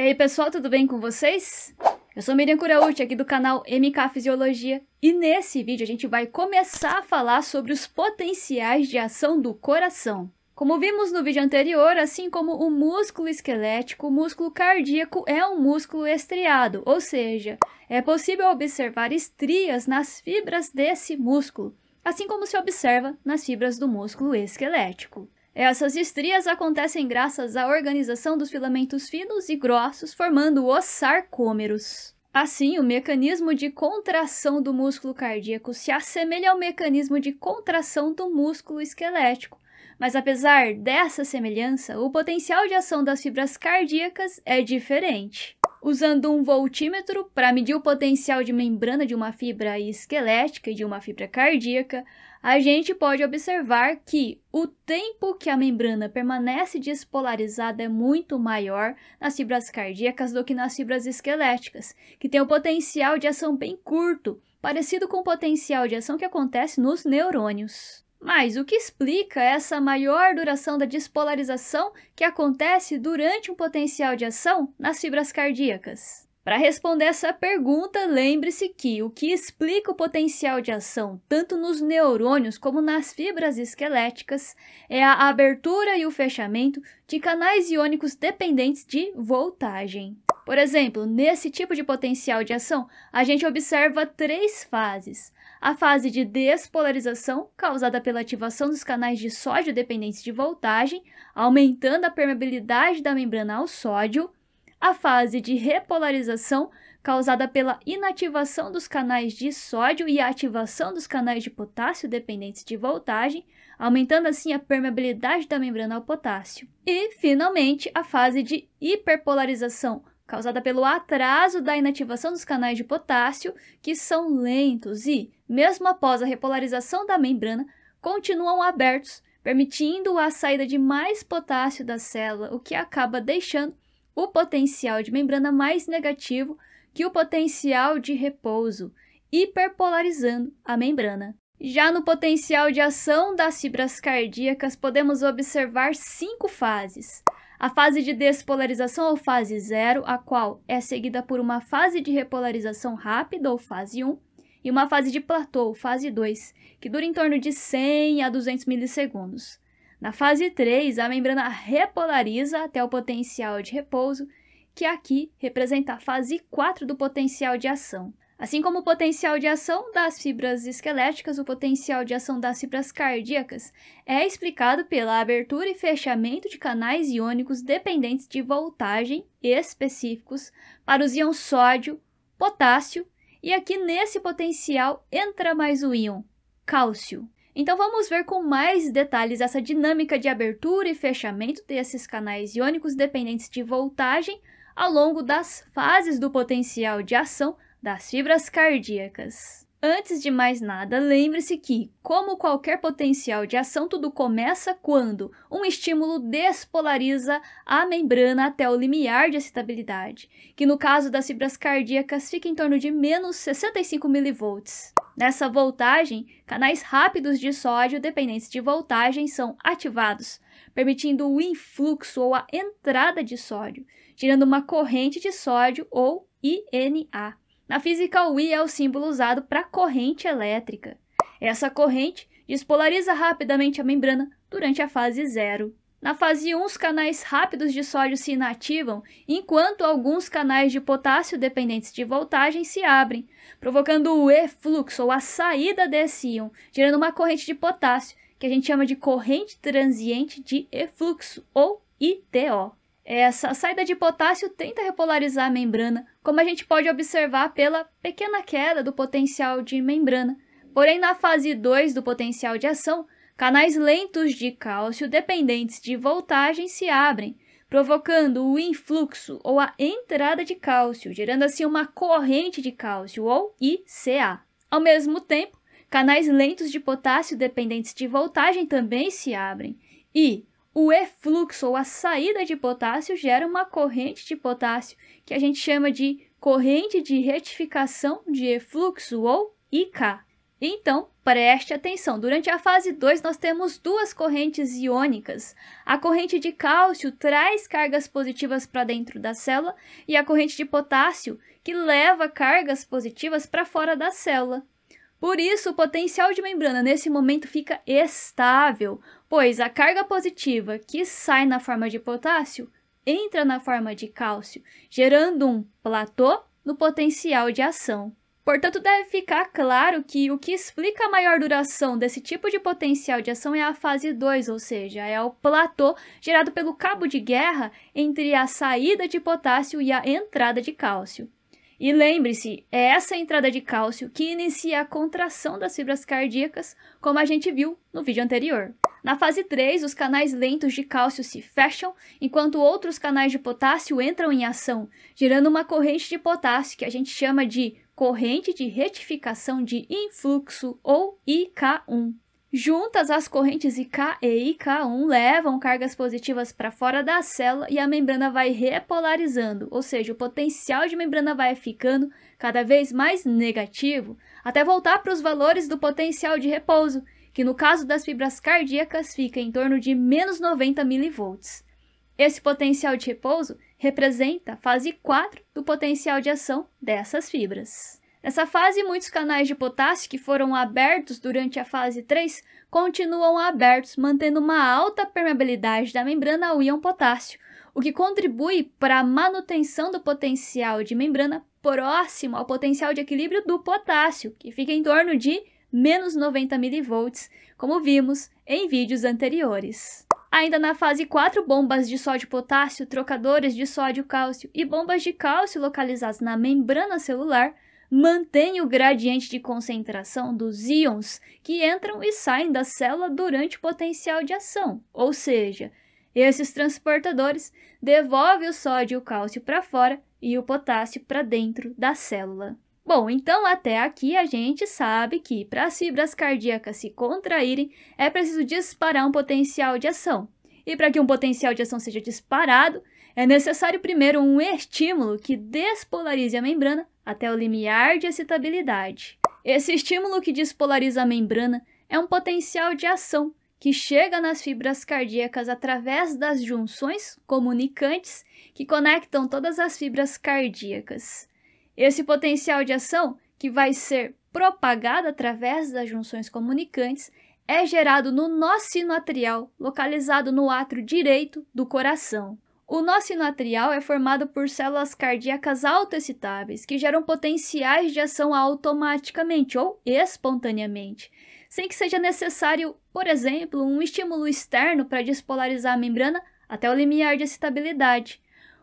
E aí, pessoal, tudo bem com vocês? Eu sou Miriam Curauchi, aqui do canal MK Fisiologia, e nesse vídeo a gente vai começar a falar sobre os potenciais de ação do coração. Como vimos no vídeo anterior, assim como o músculo esquelético, o músculo cardíaco é um músculo estriado, ou seja, é possível observar estrias nas fibras desse músculo, assim como se observa nas fibras do músculo esquelético. Essas estrias acontecem graças à organização dos filamentos finos e grossos, formando os sarcômeros. Assim, o mecanismo de contração do músculo cardíaco se assemelha ao mecanismo de contração do músculo esquelético, mas apesar dessa semelhança, o potencial de ação das fibras cardíacas é diferente. Usando um voltímetro para medir o potencial de membrana de uma fibra esquelética e de uma fibra cardíaca, a gente pode observar que o tempo que a membrana permanece despolarizada é muito maior nas fibras cardíacas do que nas fibras esqueléticas, que tem um potencial de ação bem curto, parecido com o potencial de ação que acontece nos neurônios. Mas o que explica essa maior duração da despolarização que acontece durante um potencial de ação nas fibras cardíacas? Para responder essa pergunta, lembre-se que o que explica o potencial de ação tanto nos neurônios como nas fibras esqueléticas é a abertura e o fechamento de canais iônicos dependentes de voltagem. Por exemplo, nesse tipo de potencial de ação, a gente observa três fases. A fase de despolarização, causada pela ativação dos canais de sódio dependentes de voltagem, aumentando a permeabilidade da membrana ao sódio a fase de repolarização causada pela inativação dos canais de sódio e a ativação dos canais de potássio dependentes de voltagem, aumentando assim a permeabilidade da membrana ao potássio. E, finalmente, a fase de hiperpolarização, causada pelo atraso da inativação dos canais de potássio, que são lentos e, mesmo após a repolarização da membrana, continuam abertos, permitindo a saída de mais potássio da célula, o que acaba deixando o potencial de membrana mais negativo que o potencial de repouso, hiperpolarizando a membrana. Já no potencial de ação das fibras cardíacas, podemos observar cinco fases. A fase de despolarização ou fase zero, a qual é seguida por uma fase de repolarização rápida ou fase 1, e uma fase de platô, fase 2, que dura em torno de 100 a 200 milissegundos. Na fase 3, a membrana repolariza até o potencial de repouso, que aqui representa a fase 4 do potencial de ação. Assim como o potencial de ação das fibras esqueléticas, o potencial de ação das fibras cardíacas é explicado pela abertura e fechamento de canais iônicos dependentes de voltagem específicos para os íons sódio, potássio e aqui nesse potencial entra mais o íon cálcio. Então vamos ver com mais detalhes essa dinâmica de abertura e fechamento desses canais iônicos dependentes de voltagem ao longo das fases do potencial de ação das fibras cardíacas. Antes de mais nada, lembre-se que, como qualquer potencial de ação, tudo começa quando um estímulo despolariza a membrana até o limiar de excitabilidade, que no caso das fibras cardíacas fica em torno de menos 65 mV. Nessa voltagem, canais rápidos de sódio dependentes de voltagem são ativados, permitindo o influxo ou a entrada de sódio, gerando uma corrente de sódio ou INA. Na física, o I é o símbolo usado para corrente elétrica. Essa corrente despolariza rapidamente a membrana durante a fase zero. Na fase 1, os canais rápidos de sódio se inativam, enquanto alguns canais de potássio dependentes de voltagem se abrem, provocando o efluxo, ou a saída desse íon, gerando uma corrente de potássio, que a gente chama de corrente transiente de efluxo, ou ITO. Essa é, saída de potássio tenta repolarizar a membrana, como a gente pode observar pela pequena queda do potencial de membrana. Porém, na fase 2 do potencial de ação, canais lentos de cálcio dependentes de voltagem se abrem, provocando o influxo ou a entrada de cálcio, gerando assim uma corrente de cálcio, ou ICA. Ao mesmo tempo, canais lentos de potássio dependentes de voltagem também se abrem, e o efluxo ou a saída de potássio gera uma corrente de potássio, que a gente chama de corrente de retificação de efluxo ou IK. Então, preste atenção, durante a fase 2 nós temos duas correntes iônicas. A corrente de cálcio traz cargas positivas para dentro da célula e a corrente de potássio que leva cargas positivas para fora da célula. Por isso, o potencial de membrana nesse momento fica estável, pois a carga positiva que sai na forma de potássio entra na forma de cálcio, gerando um platô no potencial de ação. Portanto, deve ficar claro que o que explica a maior duração desse tipo de potencial de ação é a fase 2, ou seja, é o platô gerado pelo cabo de guerra entre a saída de potássio e a entrada de cálcio. E lembre-se, é essa entrada de cálcio que inicia a contração das fibras cardíacas, como a gente viu no vídeo anterior. Na fase 3, os canais lentos de cálcio se fecham, enquanto outros canais de potássio entram em ação, gerando uma corrente de potássio que a gente chama de corrente de retificação de influxo ou IK1. Juntas, as correntes IK e IK1 levam cargas positivas para fora da célula e a membrana vai repolarizando, ou seja, o potencial de membrana vai ficando cada vez mais negativo, até voltar para os valores do potencial de repouso, que no caso das fibras cardíacas fica em torno de menos 90 mV. Esse potencial de repouso representa a fase 4 do potencial de ação dessas fibras. Nessa fase, muitos canais de potássio que foram abertos durante a fase 3 continuam abertos, mantendo uma alta permeabilidade da membrana ao íon potássio, o que contribui para a manutenção do potencial de membrana próximo ao potencial de equilíbrio do potássio, que fica em torno de menos 90 mV, como vimos em vídeos anteriores. Ainda na fase 4, bombas de sódio-potássio, trocadores de sódio-cálcio e bombas de cálcio localizadas na membrana celular mantém o gradiente de concentração dos íons que entram e saem da célula durante o potencial de ação, ou seja, esses transportadores devolvem o sódio e o cálcio para fora e o potássio para dentro da célula. Bom, então até aqui a gente sabe que para as fibras cardíacas se contraírem é preciso disparar um potencial de ação. E para que um potencial de ação seja disparado, é necessário primeiro um estímulo que despolarize a membrana até o limiar de excitabilidade. Esse estímulo que despolariza a membrana é um potencial de ação que chega nas fibras cardíacas através das junções comunicantes que conectam todas as fibras cardíacas. Esse potencial de ação, que vai ser propagado através das junções comunicantes, é gerado no nó sino atrial, localizado no átrio direito do coração. O nosso sinoatrial é formado por células cardíacas autoexcitáveis, que geram potenciais de ação automaticamente ou espontaneamente, sem que seja necessário, por exemplo, um estímulo externo para despolarizar a membrana até o limiar de excitabilidade.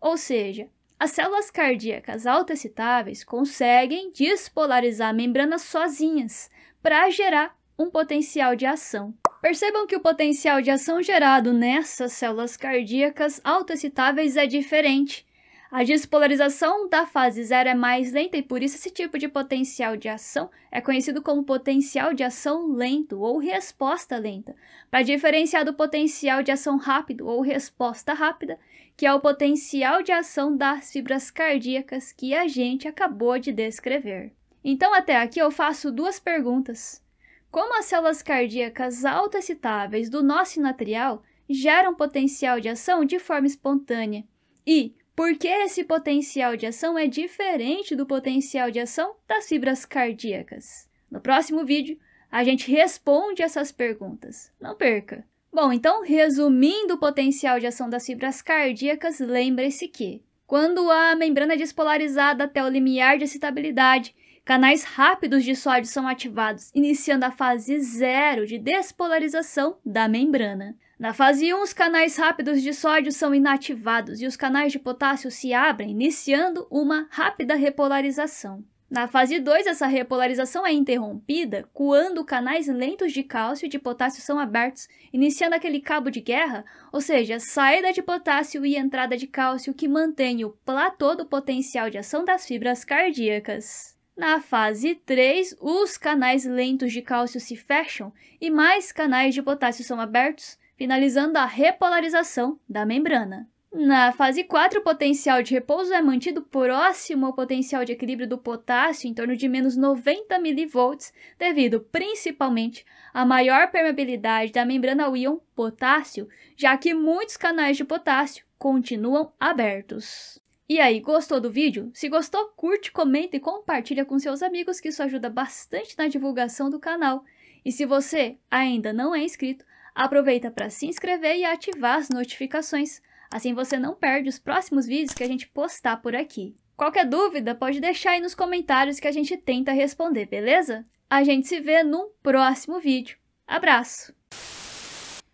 Ou seja, as células cardíacas autoexcitáveis conseguem despolarizar a membrana sozinhas para gerar um potencial de ação. Percebam que o potencial de ação gerado nessas células cardíacas autoexcitáveis é diferente. A despolarização da fase zero é mais lenta e por isso esse tipo de potencial de ação é conhecido como potencial de ação lento ou resposta lenta, para diferenciar do potencial de ação rápido ou resposta rápida, que é o potencial de ação das fibras cardíacas que a gente acabou de descrever. Então, até aqui eu faço duas perguntas. Como as células cardíacas autoexcitáveis do nosso inatrial geram potencial de ação de forma espontânea e por que esse potencial de ação é diferente do potencial de ação das fibras cardíacas? No próximo vídeo, a gente responde essas perguntas. Não perca! Bom, então, resumindo o potencial de ação das fibras cardíacas, lembre-se que quando a membrana é despolarizada até o limiar de excitabilidade Canais rápidos de sódio são ativados, iniciando a fase zero de despolarização da membrana. Na fase 1, os canais rápidos de sódio são inativados e os canais de potássio se abrem, iniciando uma rápida repolarização. Na fase 2, essa repolarização é interrompida quando canais lentos de cálcio e de potássio são abertos, iniciando aquele cabo de guerra, ou seja, saída de potássio e entrada de cálcio que mantém o platô do potencial de ação das fibras cardíacas. Na fase 3, os canais lentos de cálcio se fecham e mais canais de potássio são abertos, finalizando a repolarização da membrana. Na fase 4, o potencial de repouso é mantido próximo ao potencial de equilíbrio do potássio, em torno de menos 90 mV, devido principalmente à maior permeabilidade da membrana ao íon potássio, já que muitos canais de potássio continuam abertos. E aí, gostou do vídeo? Se gostou, curte, comenta e compartilha com seus amigos que isso ajuda bastante na divulgação do canal. E se você ainda não é inscrito, aproveita para se inscrever e ativar as notificações. Assim você não perde os próximos vídeos que a gente postar por aqui. Qualquer dúvida, pode deixar aí nos comentários que a gente tenta responder, beleza? A gente se vê num próximo vídeo. Abraço!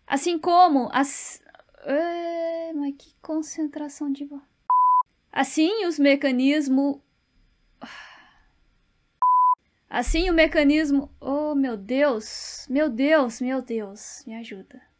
Assim como as... É, mas que concentração de... Assim, os mecanismos. Assim, o mecanismo. Oh, meu Deus! Meu Deus, meu Deus, me ajuda.